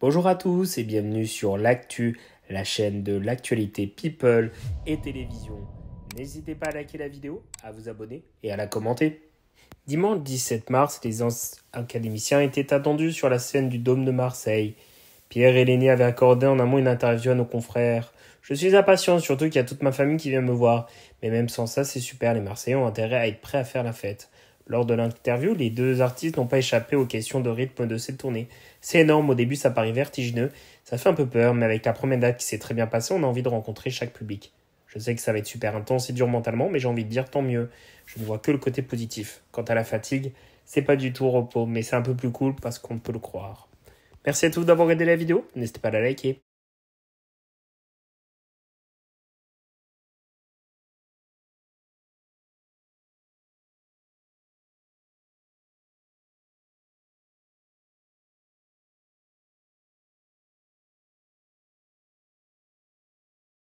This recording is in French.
Bonjour à tous et bienvenue sur l'actu, la chaîne de l'actualité people et télévision. N'hésitez pas à liker la vidéo, à vous abonner et à la commenter. Dimanche 17 mars, les académiciens étaient attendus sur la scène du Dôme de Marseille. Pierre et l'aîné avaient accordé en amont une interview à nos confrères. Je suis impatient, surtout qu'il y a toute ma famille qui vient me voir. Mais même sans ça, c'est super, les Marseillais ont intérêt à être prêts à faire la fête. Lors de l'interview, les deux artistes n'ont pas échappé aux questions de rythme de cette tournée. C'est énorme, au début ça paraît vertigineux, ça fait un peu peur, mais avec la première date qui s'est très bien passée, on a envie de rencontrer chaque public. Je sais que ça va être super intense et dur mentalement, mais j'ai envie de dire tant mieux. Je ne vois que le côté positif. Quant à la fatigue, c'est pas du tout repos, mais c'est un peu plus cool parce qu'on peut le croire. Merci à tous d'avoir regardé la vidéo, n'hésitez pas à la liker.